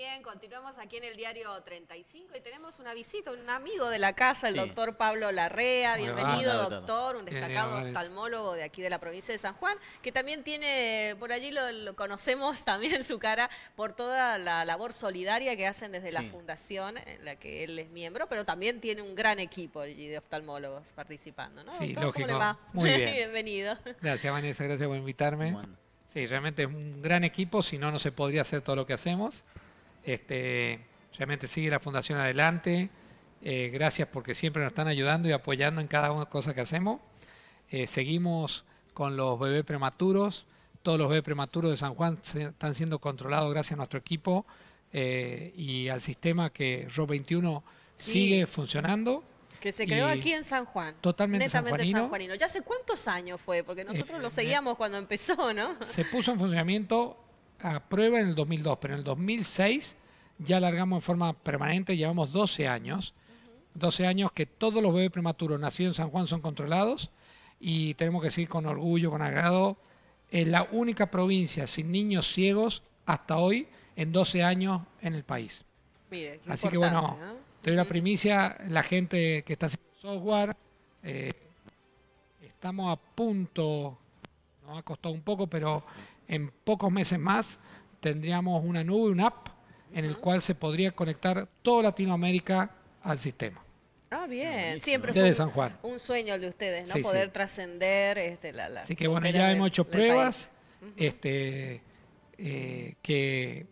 bien, continuamos aquí en el diario 35 y tenemos una visita, un amigo de la casa, el doctor Pablo Larrea. Bienvenido, doctor, un destacado oftalmólogo de aquí de la provincia de San Juan, que también tiene, por allí lo, conocemos también su cara por toda la labor solidaria que hacen desde la fundación en la que él es miembro, pero también tiene un gran equipo de oftalmólogos participando, ¿no? Sí, lógico. ¿Cómo le Muy Bienvenido. Gracias, Vanessa, gracias por invitarme. Sí, realmente es un gran equipo, si no, no se podría hacer todo lo que hacemos. Este, realmente sigue la fundación adelante. Eh, gracias porque siempre nos están ayudando y apoyando en cada una de las cosas que hacemos. Eh, seguimos con los bebés prematuros. Todos los bebés prematuros de San Juan están siendo controlados gracias a nuestro equipo eh, y al sistema que rop 21 sigue funcionando. Que se creó aquí en San Juan. Totalmente sanjuanino. ¿Ya hace cuántos años fue? Porque nosotros lo seguíamos cuando empezó, ¿no? Se puso en funcionamiento a prueba en el 2002, pero en el 2006 ya largamos en forma permanente, llevamos 12 años, 12 años que todos los bebés prematuros nacidos en San Juan son controlados y tenemos que decir con orgullo, con agrado, es la única provincia sin niños ciegos hasta hoy en 12 años en el país. Así que bueno, te doy la primicia, la gente que está haciendo software, eh, estamos a punto, nos ha costado un poco, pero en pocos meses más tendríamos una nube, un app, en el cual se podría conectar toda Latinoamérica al sistema. Ah, bien. Siempre fue un, sueño de ustedes, ¿no? Poder trascender este, la, Así que bueno, ya hemos hecho pruebas este, eh, que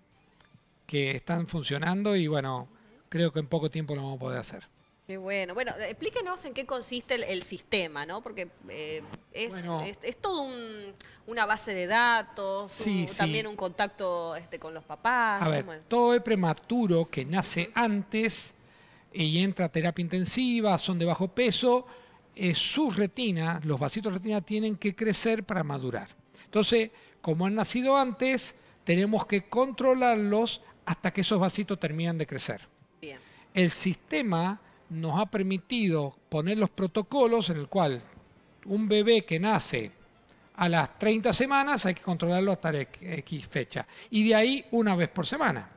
están funcionando y bueno, creo que en poco tiempo lo vamos a poder hacer. Qué bueno. Bueno, explíquenos en qué consiste el, sistema, ¿no? Porque eh, es, todo una base de datos, también un contacto este, con los papás. A ver, todo el prematuro que nace antes y entra a terapia intensiva, son de bajo peso, eh, sus retinas, los vasitos de retina tienen que crecer para madurar. Entonces, como han nacido antes, tenemos que controlarlos hasta que esos vasitos terminan de crecer. Bien. El sistema nos ha permitido poner los protocolos en el cual un bebé que nace a las 30 semanas hay que controlarlo hasta X fecha. Y de ahí una vez por semana.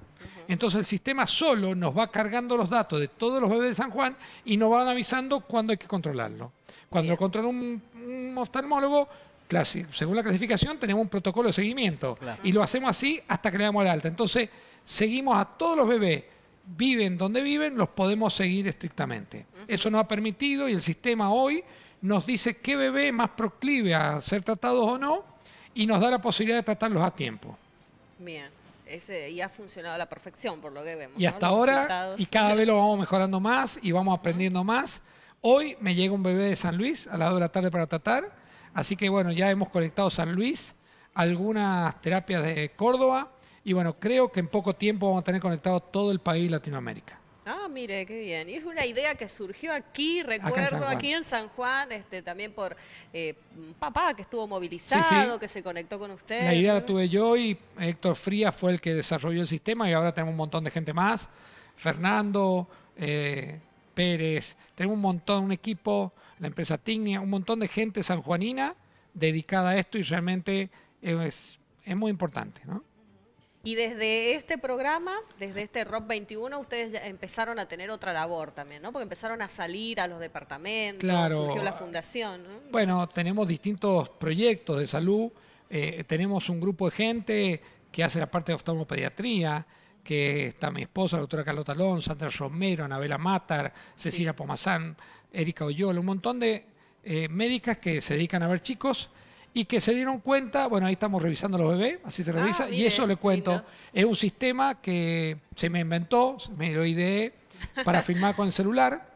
Entonces el sistema solo nos va cargando los datos de todos los bebés de San Juan y nos van avisando cuándo hay que controlarlo. Cuando lo controla un, oftalmólogo, según la clasificación, tenemos un protocolo de seguimiento. Y lo hacemos así hasta que le damos la alta. Entonces seguimos a todos los bebés viven donde viven, los podemos seguir estrictamente. Eso nos ha permitido y el sistema hoy nos dice qué bebé más proclive a ser tratado o no y nos da la posibilidad de tratarlos a tiempo. Bien, y ha funcionado a la perfección por lo que vemos. Y hasta ahora, y cada vez lo vamos mejorando más y vamos aprendiendo más. Hoy me llega un bebé de San Luis a las 2 de la tarde para tratar, así que bueno, ya hemos conectado San Luis, algunas terapias de Córdoba y bueno, creo que en poco tiempo vamos a tener conectado todo el país Latinoamérica. Ah, mire, qué bien. Y es una idea que surgió aquí, recuerdo, aquí en San Juan, este, también por eh, papá que estuvo movilizado, que se conectó con usted. La idea la mm. tuve yo y Héctor Frías fue el que desarrolló el sistema y ahora tenemos un montón de gente más. Fernando, eh, Pérez, tenemos un montón, un equipo, la empresa Tignia, un montón de gente sanjuanina dedicada a esto y realmente es, es muy importante, ¿no? Y desde este programa, desde este ROP 21, ustedes empezaron a tener otra labor también, ¿no? Porque empezaron a salir a los departamentos, surgió la fundación. Bueno, tenemos distintos proyectos de salud. Eh, tenemos un grupo de gente que hace la parte de oftalmopediatría, que está mi esposa, la doctora Carlota Talón, Sandra Romero, Anabela Matar, Cecilia Pomazán, Erika Oyola, un montón de eh, médicas que se dedican a ver chicos y que se dieron cuenta, bueno, ahí estamos revisando los bebés, así se ah, revisa, y eso le cuento, es un sistema que se me inventó, me lo ideé para filmar con el celular,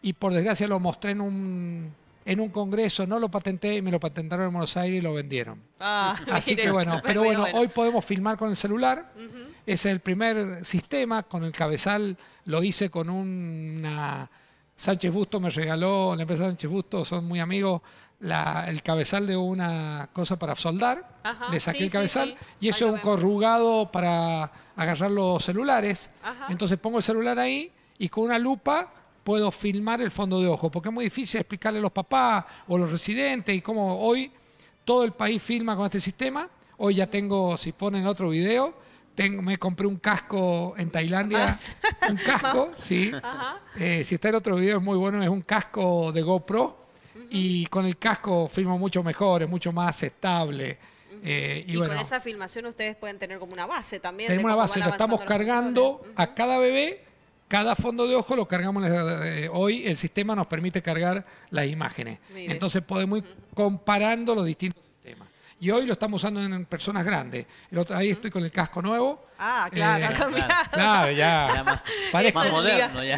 y por desgracia lo mostré en un, en un congreso, no lo patenté, y me lo patentaron en Buenos Aires y lo vendieron. Ah, así que bueno, pero bueno, hoy podemos filmar con el celular, es el primer sistema, con el cabezal lo hice con una Sánchez Busto me regaló, la empresa Sánchez Busto, son muy amigos, el cabezal de una cosa para soldar. le saqué el cabezal y eso es un corrugado para agarrar los celulares. Entonces pongo el celular ahí y con una lupa puedo filmar el fondo de ojo, porque es muy difícil explicarle a los papás o los residentes y cómo hoy todo el país filma con este sistema. Hoy ya tengo, si ponen otro video, tengo, me compré un casco en Tailandia. Ah, un casco, sí. Eh, si está el otro video, es muy bueno. Es un casco de GoPro. Y con el casco filmo mucho mejor, es mucho más estable. Eh, y, con esa filmación ustedes pueden tener como una base también. Tenemos una base, lo estamos cargando a cada bebé, cada fondo de ojo lo cargamos. Eh, hoy el sistema nos permite cargar las imágenes. Entonces podemos ir comparando los distintos y hoy lo estamos usando en personas grandes. ahí estoy con el casco nuevo. Ah, claro, ha eh, cambiado. Claro, ya. más, moderno ya.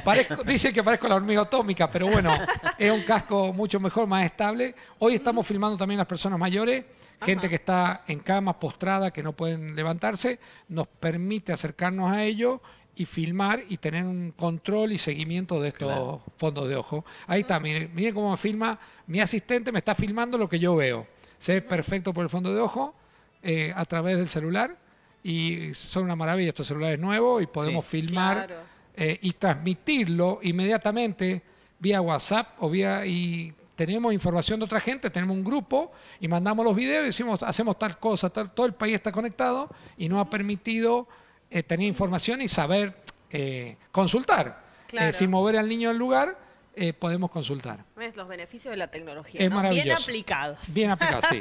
que parezco la hormiga atómica, pero bueno, es un casco mucho mejor, más estable. Hoy estamos filmando también las personas mayores, gente que está en cama, postrada, que no pueden levantarse. Nos permite acercarnos a ellos y filmar y tener un control y seguimiento de estos fondos de ojo. Ahí está, miren, miren cómo me filma. Mi asistente me está filmando lo que yo veo. Se ve perfecto por el fondo de ojo eh, a través del celular y son una maravilla estos celulares nuevos y podemos filmar eh, y transmitirlo inmediatamente vía WhatsApp o vía y tenemos información de otra gente, tenemos un grupo y mandamos los videos decimos hacemos tal cosa, tal, todo el país está conectado y nos ha permitido eh, tener información y saber consultar sin mover al niño del lugar eh, podemos consultar. ¿Ves los beneficios de la tecnología? Bien aplicados. Bien aplicados, sí.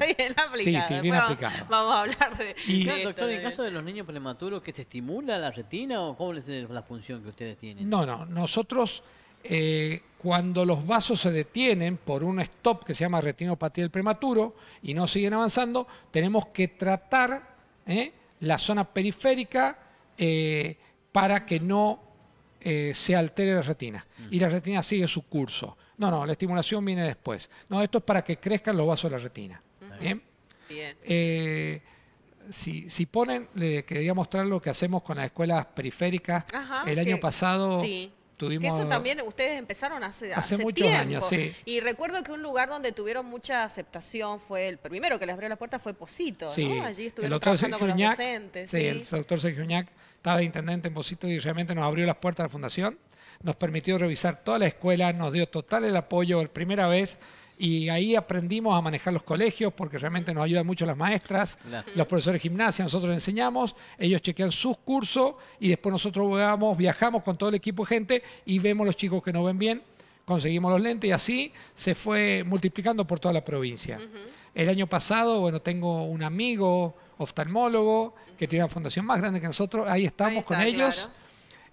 bien aplicados. vamos, a hablar de. Y, doctor, en el caso de los niños prematuros, ¿que se estimula la retina o cómo es la función que ustedes tienen? No, no. Nosotros. Eh, cuando los vasos se detienen por un stop que se llama retinopatía del prematuro y no siguen avanzando, tenemos que tratar eh, la zona periférica para que no eh, se altere la retina y la retina sigue su curso. No, no, la estimulación viene después. No, esto es para que crezcan los vasos de la retina. Bien. Bien. Eh, si, si, ponen, le quería mostrar lo que hacemos con las escuelas periféricas. el año pasado sí. que eso también ustedes empezaron hace, hace, hace muchos años, sí. Y recuerdo que un lugar donde tuvieron mucha aceptación fue el primero que les abrió la puerta fue Posito, ¿no? Allí estuvieron el trabajando con los docentes. Sí, el doctor Sergio estaba de intendente en Bosito y realmente nos abrió las puertas de la fundación, nos permitió revisar toda la escuela, nos dio total el apoyo la primera vez y ahí aprendimos a manejar los colegios porque realmente nos ayudan mucho las maestras, los profesores de gimnasia, nosotros les enseñamos, ellos chequean sus cursos y después nosotros viajamos, viajamos con todo el equipo de gente y vemos los chicos que no ven bien, conseguimos los lentes y así se fue multiplicando por toda la provincia. El año pasado, bueno, tengo un amigo oftalmólogo que tiene una fundación más grande que nosotros, ahí estamos con ellos.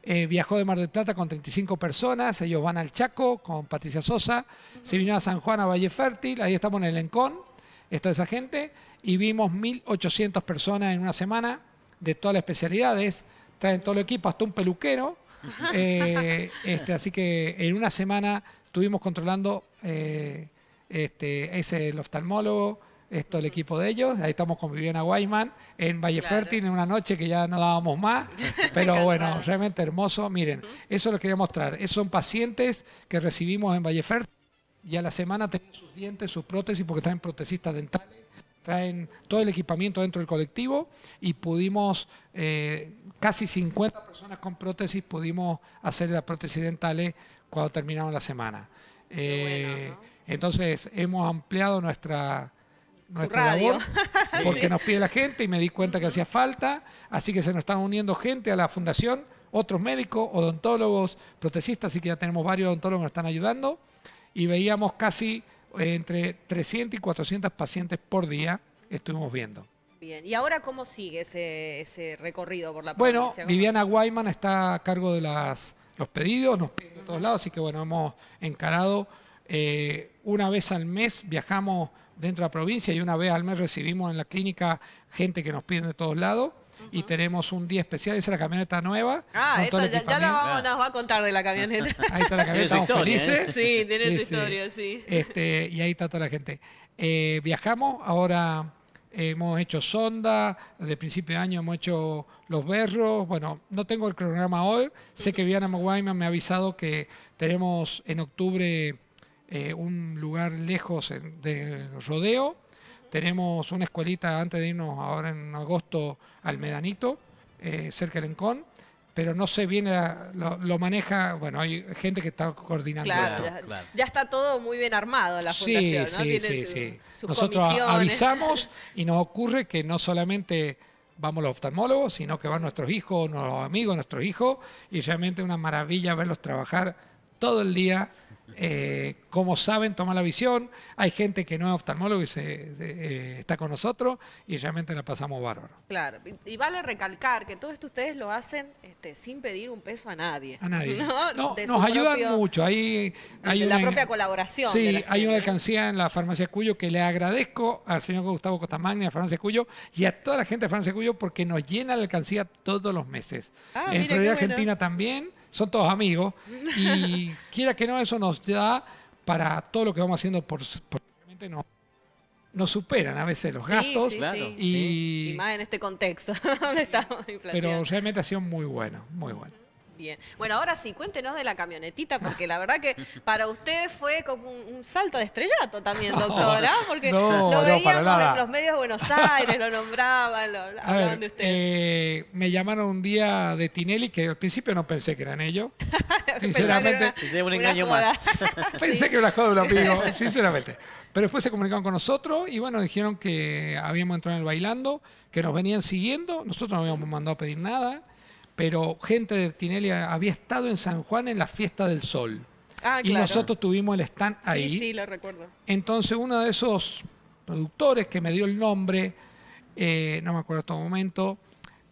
Eh, viajó de Mar del Plata con 35 personas, ellos van al Chaco con Patricia Sosa, se vino a San Juan a Valle Fértil, ahí estamos en el Encón, esto esa gente, y vimos 1.800 personas en una semana de todas las especialidades, traen todo el equipo, hasta un peluquero, eh, este, así que en una semana estuvimos controlando... Eh, este, es el oftalmólogo, esto el equipo de ellos, ahí estamos con Viviana Guayman en Valle en una noche que ya no dábamos más, pero bueno, realmente hermoso, miren, eso lo quería mostrar, Esos son pacientes que recibimos en Valle y a la semana tienen sus dientes, sus prótesis, porque traen protesistas dentales, traen todo el equipamiento dentro del colectivo y pudimos, eh, casi 50 personas con prótesis, pudimos hacer las prótesis dentales cuando terminaron la semana. Entonces hemos ampliado nuestra, radio. labor porque nos pide la gente y me di cuenta que hacía falta, así que se nos están uniendo gente a la fundación, otros médicos, odontólogos, protecistas, así que ya tenemos varios odontólogos que nos están ayudando y veíamos casi eh, entre 300 y 400 pacientes por día estuvimos viendo. Bien, ¿y ahora cómo sigue ese, recorrido por la bueno, provincia? Bueno, Viviana Guayman está a cargo de los pedidos, nos pide de todos lados, así que bueno, hemos encarado eh, una vez al mes viajamos dentro de la provincia y una vez al mes recibimos en la clínica gente que nos piden de todos lados. Y tenemos un día especial, esa es la camioneta nueva. Ah, esa ya, la vamos, nos va a contar de la camioneta. ahí está la camioneta, ¿eh? felices. Sí, tiene su historia, sí. Este, y ahí está toda la gente. Eh, viajamos, ahora hemos hecho sonda, de principio de año hemos hecho los berros. Bueno, no tengo el cronograma hoy. Sé que Viana Guayma me ha avisado que tenemos en octubre eh, un lugar lejos eh, de rodeo. Tenemos una escuelita antes de irnos ahora en agosto al Medanito, eh, cerca del Encón, pero no se viene, lo, maneja, bueno, hay gente que está coordinando. Claro, Ya, está todo muy bien armado la fundación, sí, Sí, sí, sí. Nosotros avisamos y nos ocurre que no solamente vamos los oftalmólogos, sino que van nuestros hijos, nuestros amigos, nuestros hijos, y realmente una maravilla verlos trabajar todo el día eh, como saben tomar la visión. Hay gente que no es oftalmólogo y se, eh, está con nosotros y realmente la pasamos bárbaro. Claro, y vale recalcar que todo esto ustedes lo hacen este, sin pedir un peso a nadie. A nadie. nos ayudan mucho. Ahí hay la propia colaboración. Sí, hay una alcancía en la Farmacia Cuyo que le agradezco al señor Gustavo Costamagna, a Farmacia Cuyo y a toda la gente de Farmacia Cuyo porque nos llena la alcancía todos los meses. Ah, en Florida Argentina también son todos amigos. Y quiera que no, eso nos da para todo lo que vamos haciendo por, realmente no nos superan a veces los gastos. Sí, claro, y... Sí. y... más en este contexto donde estamos. Pero realmente ha sido muy bueno, muy bueno. Bueno, ahora sí, cuéntenos de la camionetita, porque la verdad que para usted fue como un, salto de estrellato también, doctora, porque lo veíamos por los medios de Buenos Aires, lo nombraban, lo, hablaban de usted. Eh, me llamaron un día de Tinelli, que al principio no pensé que eran ellos. sinceramente. un engaño más. pensé que era una joda, amigo, sinceramente. Pero después se comunicaron con nosotros y bueno, dijeron que habíamos entrado en el bailando, que nos venían siguiendo. Nosotros no habíamos mandado a pedir nada pero gente de Tinelli había estado en San Juan en la fiesta del sol. Ah, y nosotros tuvimos el stand ahí. Sí, sí, lo recuerdo. Entonces uno de esos productores que me dio el nombre, eh, no me acuerdo en este momento,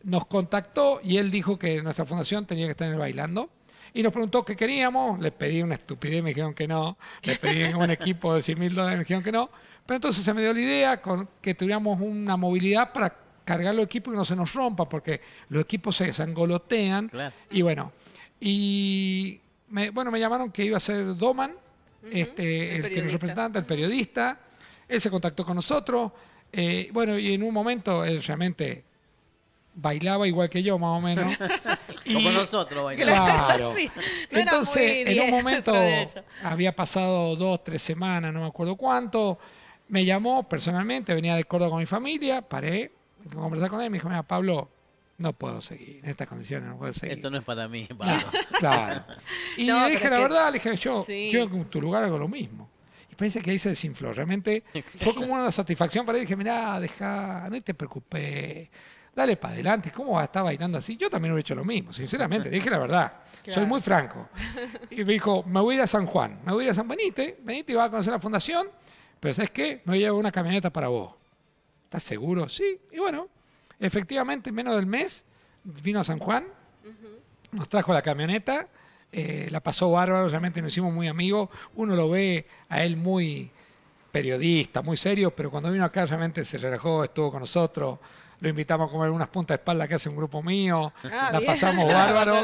nos contactó y él dijo que nuestra fundación tenía que estar en bailando. Y nos preguntó qué queríamos, Le pedí una estupidez, me dijeron que no, Le pedí un equipo de 100 mil dólares, me dijeron que no, pero entonces se me dio la idea que tuviéramos una movilidad para cargar los equipos y que no se nos rompa, porque los equipos se desangolotean. Y bueno, y me, bueno, me llamaron que iba a ser Doman, este, el, representante, el periodista. Él se contactó con nosotros. Eh, bueno, y en un momento él realmente bailaba igual que yo, más o menos. Como nosotros bailamos. Claro. Entonces, en un momento, había pasado dos, tres semanas, no me acuerdo cuánto, me llamó personalmente, venía de Córdoba con mi familia, paré, conversar con él, me dijo, mira, Pablo, no puedo seguir, en estas condiciones no puedo seguir. Esto no es para mí, Pablo. claro. Y le dije la verdad, le dije, yo, yo en tu lugar hago lo mismo. Y pensé que ahí se desinfló. Realmente fue como una satisfacción para él. Dije, mira deja, no te preocupes dale para adelante, ¿cómo vas a estar bailando así? Yo también hubiera hecho lo mismo, sinceramente, dije la verdad, soy muy franco. Y me dijo, me voy a ir a San Juan, me voy a ir a San Benite, Benite va a conocer la fundación, pero ¿sabes qué? Me llevo una camioneta para vos. ¿Estás seguro? Sí. Y bueno, efectivamente, en menos del mes vino a San Juan, nos trajo la camioneta, eh, la pasó bárbaro, realmente nos hicimos muy amigos. Uno lo ve a él muy periodista, muy serio, pero cuando vino acá realmente se relajó, estuvo con nosotros. Lo invitamos a comer unas puntas de espalda que hace un grupo mío. Ah, la pasamos bárbaro.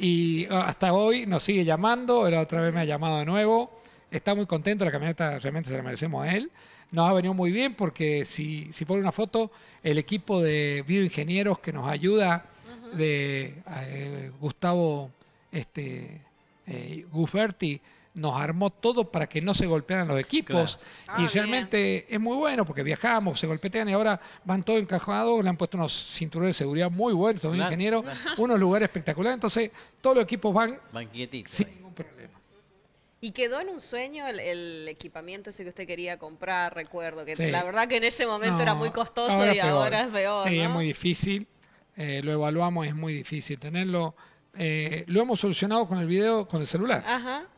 y ah, hasta hoy nos sigue llamando. La otra vez me ha llamado de nuevo. Está muy contento. La camioneta realmente se la merecemos a él nos ha venido muy bien porque si, si pone una foto, el equipo de bioingenieros que nos ayuda, de eh, Gustavo este, eh, nos armó todo para que no se golpearan los equipos. Ah, y realmente es muy bueno porque viajamos, se golpetean y ahora van todos encajados, le han puesto unos cinturones de seguridad muy buenos, a ingenieros, unos lugares espectaculares. Entonces, todos los equipos van, van sin ningún problema. ¿Y quedó en un sueño el, equipamiento ese que usted quería comprar? Recuerdo que la verdad que en ese momento era muy costoso y ahora es peor. Sí, es muy difícil. Eh, lo evaluamos, es muy difícil tenerlo. Eh, lo hemos solucionado con el video, con el celular.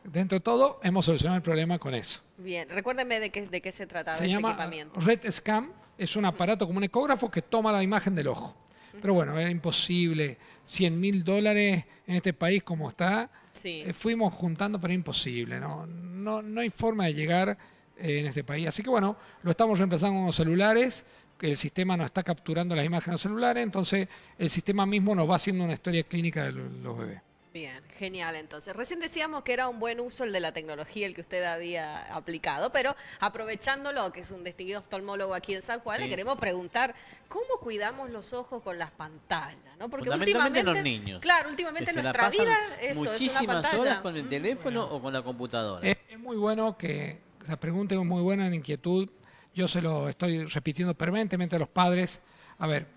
Dentro de todo, hemos solucionado el problema con eso. Bien, recuérdeme de qué, de qué se trataba ese equipamiento. Red scam es un aparato como un ecógrafo que toma la imagen del ojo. Pero bueno, era imposible. 100 mil dólares en este país como está. Eh, fuimos juntando, pero imposible. ¿no? No, no hay forma de llegar eh, en este país. Así que bueno, lo estamos reemplazando con los celulares. El sistema nos está capturando las imágenes celulares. Entonces, el sistema mismo nos va haciendo una historia clínica de los bebés. Bien, genial. Entonces, recién decíamos que era un buen uso el de la tecnología el que usted había aplicado, pero aprovechándolo, que es un distinguido oftalmólogo aquí en San Juan, le queremos preguntar cómo cuidamos los ojos con las pantallas, ¿no? Porque últimamente los niños. Claro, últimamente nuestra vida eso es una pantalla. Horas con el teléfono o con la computadora. Es, es, muy bueno que la pregunta es muy buena en inquietud. Yo se lo estoy repitiendo permanentemente a los padres. A ver,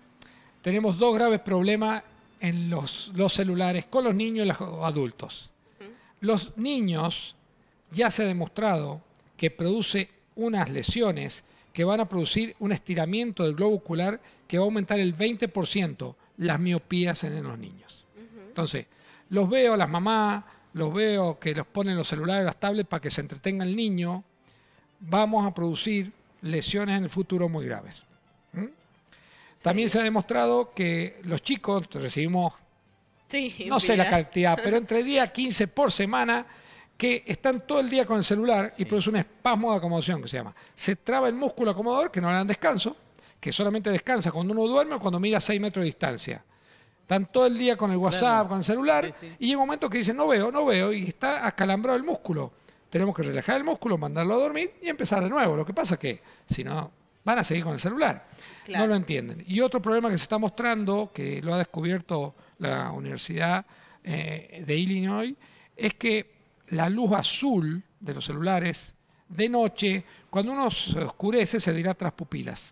tenemos dos graves problemas en los, celulares con los niños y los adultos. Los niños ya se ha demostrado que produce unas lesiones que van a producir un estiramiento del globo ocular que va a aumentar el 20% las miopías en los niños. Entonces, los veo a las mamás, los veo que los ponen los celulares, las tablets para que se entretenga el niño, vamos a producir lesiones en el futuro muy graves. También se ha demostrado que los chicos recibimos, no sé la cantidad, pero entre día 15 por semana que están todo el día con el celular y produce un espasmo de acomodación que se llama. Se traba el músculo acomodador, que no le dan descanso, que solamente descansa cuando uno duerme o cuando mira a 6 metros de distancia. Están todo el día con el WhatsApp, con el celular, y en un momento que dicen, no veo, no veo, y está acalambrado el músculo. Tenemos que relajar el músculo, mandarlo a dormir y empezar de nuevo. Lo que pasa que, si no, van a seguir con el celular. No lo entienden. Y otro problema que se está mostrando, que lo ha descubierto la Universidad eh, de Illinois, es que la luz azul de los celulares de noche, cuando uno se oscurece, se dirá tras pupilas.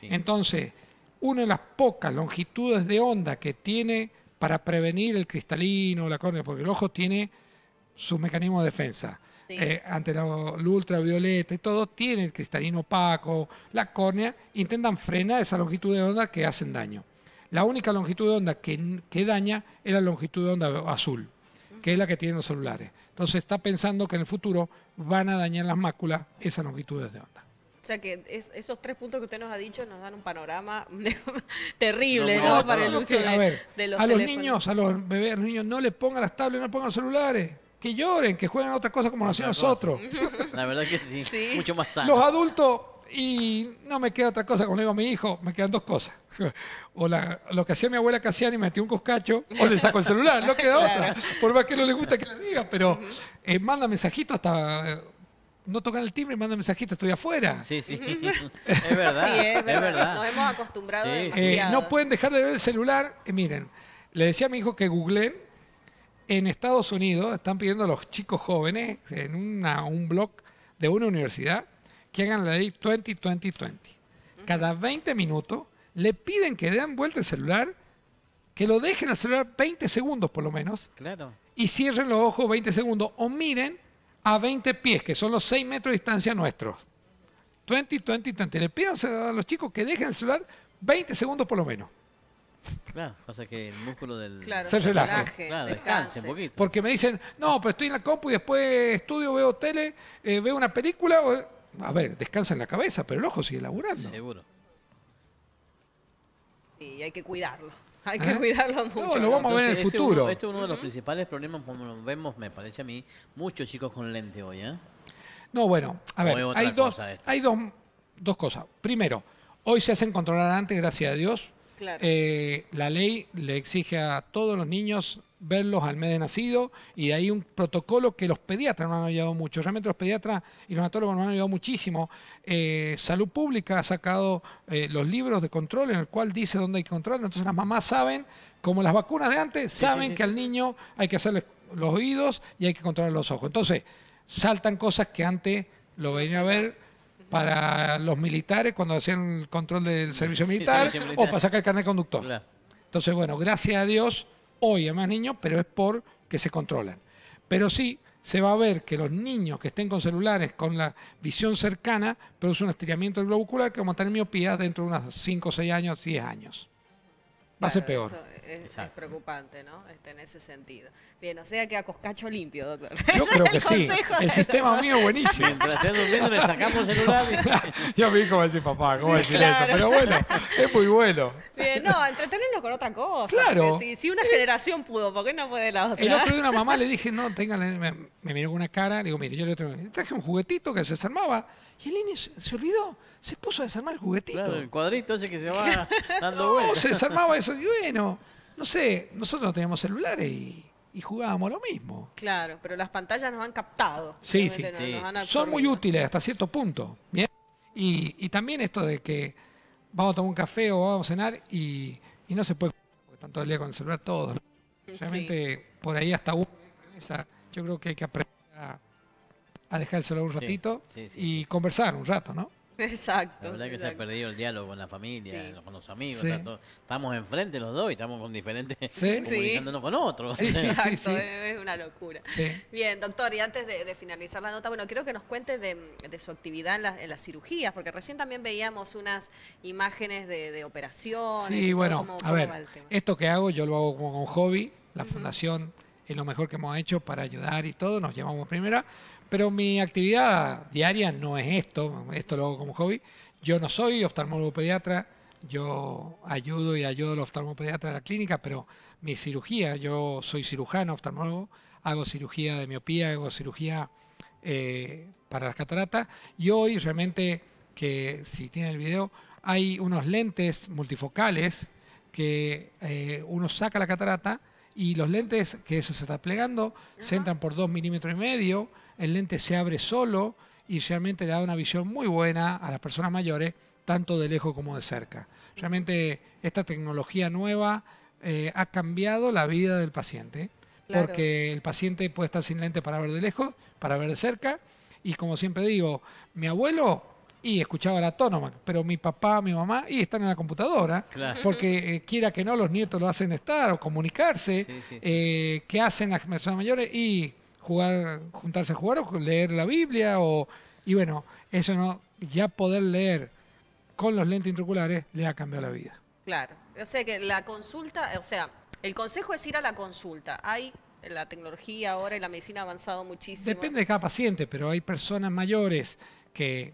Entonces, una de las pocas longitudes de onda que tiene para prevenir el cristalino, la córnea, porque el ojo tiene su mecanismo de defensa. Eh, ante la ultravioleta y todo, tiene el cristalino opaco, la córnea, intentan frenar esa longitud de onda que hacen daño. La única longitud de onda que, daña es la longitud de onda azul, que es la que tienen los celulares. Entonces está pensando que en el futuro van a dañar las máculas esas longitudes de onda. O sea que esos tres puntos que usted nos ha dicho nos dan un panorama terrible, para el uso de, a los A los niños, a los bebés, a los niños, no les pongan las tablets, no les pongan celulares que lloren, que jueguen a otra cosa como lo hacemos nosotros. La verdad que sí, mucho más sano. Los adultos, y no me queda otra cosa, como le digo a mi hijo, me quedan dos cosas. O lo que hacía mi abuela y metí un coscacho, o le saco el celular, no queda otra. Por más que no le gusta que le diga, pero eh, manda mensajito hasta... no tocan el timbre manda mandan mensajitos, estoy afuera. Sí, sí. es verdad. Sí, es verdad. Nos hemos acostumbrado sí. Eh, demasiado. no pueden dejar de ver el celular. Eh, miren, le decía a mi hijo que googleen en Estados Unidos están pidiendo a los chicos jóvenes en un blog de una universidad que hagan la ley 20-20-20. Cada 20 minutos le piden que den vuelta el celular, que lo dejen al celular 20 segundos por lo menos. Claro. Y cierren los ojos 20 segundos o miren a 20 pies, que son los 6 metros de distancia nuestros. 20, 20, 20. Le piden a los chicos que dejen el celular 20 segundos por lo menos. Claro, pasa que el músculo del... Porque me dicen, no, pero estoy en la compu y después estudio, veo tele, eh, veo una película. A ver, descansa en la cabeza, pero el ojo sigue laburando. Seguro. y hay que cuidarlo. Hay que ¿Eh? cuidarlo mucho. No, lo vamos a ver en el este futuro. este es uno de los principales problemas, como nos vemos, me parece a mí, muchos chicos con lente hoy. ¿eh? No, bueno, a ver, hay, dos, hay dos, dos cosas. Primero, hoy se hacen controlar antes, gracias a Dios, eh, la ley le exige a todos los niños verlos al mes de nacido y hay un protocolo que los pediatras no han ayudado mucho. Realmente los pediatras y los neonatólogos no han ayudado muchísimo. Eh, Salud Pública ha sacado eh, los libros de control en el cual dice dónde hay que controlarlo. Entonces las mamás saben, como las vacunas de antes, saben que al niño hay que hacerle los oídos y hay que controlar los ojos. Entonces saltan cosas que antes lo venía a ver para los militares cuando hacían el control del servicio militar, o para sacar el carnet conductor. Entonces, bueno, gracias a Dios, hoy hay más niños, pero es por que se controlan. Pero sí, se va a ver que los niños que estén con celulares, con la visión cercana, produce un estiramiento del globo ocular que va a tener miopía dentro de unos 5, 6 años, 10 años va a ser peor. es, preocupante, ¿no? Este, en ese sentido. Bien, o sea que a Coscacho limpio, doctor. Yo creo que sí. El sistema mío mío buenísimo. Mientras durmiendo le sacamos el celular. Yo mi hijo decir, papá, ¿cómo decir eso? Pero bueno, es muy bueno. Bien, no, entretenerlo con otra cosa. Claro. Si, si, una generación pudo, ¿por qué no puede la otra? El otro día una mamá le dije, no, tengan, me, miró con una cara, le digo, mire, yo le traje un juguetito que se desarmaba y el se olvidó, se puso a desarmar el juguetito. el cuadrito ese que se va dando no, se desarmaba eso. Y bueno, no sé, nosotros no teníamos celulares y, jugábamos lo mismo. Claro, pero las pantallas nos han captado. Sí, sí. sí. Son muy útiles hasta cierto punto. ¿bien? Y, también esto de que vamos a tomar un café o vamos a cenar y, no se puede, porque están todo el día con el celular todos. Realmente por ahí hasta uno, yo creo que hay que aprender a a dejar un ratito y conversar un rato, ¿no? Exacto. La verdad que se ha perdido el diálogo con la familia, con los amigos. estamos enfrente los dos y estamos con diferentes sí. comunicándonos con otros. exacto, es una locura. Bien, doctor, y antes de, finalizar la nota, bueno, quiero que nos cuente de, su actividad en, las cirugías, porque recién también veíamos unas imágenes de, operaciones. Sí, bueno, a ver, esto que hago yo lo hago como un hobby, la fundación es lo mejor que hemos hecho para ayudar y todo, nos llevamos primera, pero mi actividad diaria no es esto, esto lo hago como hobby. Yo no soy oftalmólogo pediatra, yo ayudo y ayudo al pediatras de la clínica, pero mi cirugía, yo soy cirujano oftalmólogo, hago cirugía de miopía, hago cirugía eh, para las cataratas y hoy realmente que si tienen el video hay unos lentes multifocales que eh, uno saca la catarata y los lentes que eso se está plegando se entran por dos milímetros y medio el lente se abre solo y realmente le da una visión muy buena a las personas mayores, tanto de lejos como de cerca. Realmente esta tecnología nueva eh, ha cambiado la vida del paciente, porque el paciente puede estar sin lente para ver de lejos, para ver de cerca, y como siempre digo, mi abuelo y escuchaba la autónoma, pero mi papá, mi mamá, y están en la computadora, porque eh, quiera que no, los nietos lo hacen estar o comunicarse, eh, que hacen las personas mayores y jugar, juntarse a jugar o leer la Biblia o y bueno, eso no ya poder leer con los lentes intraoculares le ha cambiado la vida. Claro. O sea que la consulta, o sea, el consejo es ir a la consulta. Hay la tecnología ahora y la medicina ha avanzado muchísimo. Depende de cada paciente, pero hay personas mayores que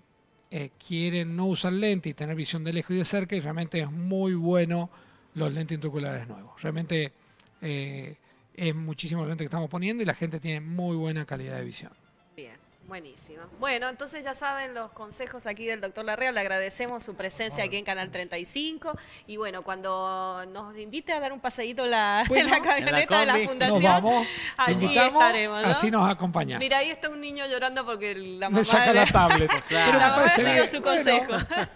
eh, quieren no usar lentes y tener visión de lejos y de cerca y realmente es muy bueno los lentes intraoculares nuevos. Realmente eh, es muchísimo que estamos poniendo y la gente tiene muy buena calidad de visión. Bien. Buenísimo. Bueno, entonces ya saben los consejos aquí del doctor Larrea. Le agradecemos su presencia aquí en Canal 35. Y bueno, cuando nos invite a dar un paseíto la, en la camioneta de la fundación, nos allí estaremos. Así nos acompaña. Mira, ahí está un niño llorando porque la mamá. Le saca la tablet. Pero su consejo.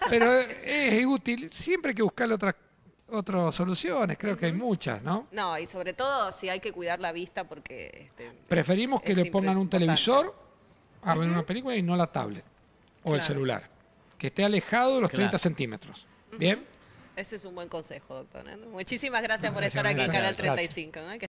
pero es útil. Siempre hay que buscarle otras otras soluciones, creo que hay muchas, ¿no? No, y sobre todo si hay que cuidar la vista porque... Este, Preferimos que le pongan un televisor a ver una película y no la tablet o el celular, que esté alejado de los 30 centímetros. ¿Bien? Ese es un buen consejo, doctor. ¿eh? Muchísimas gracias por estar aquí en Canal 35.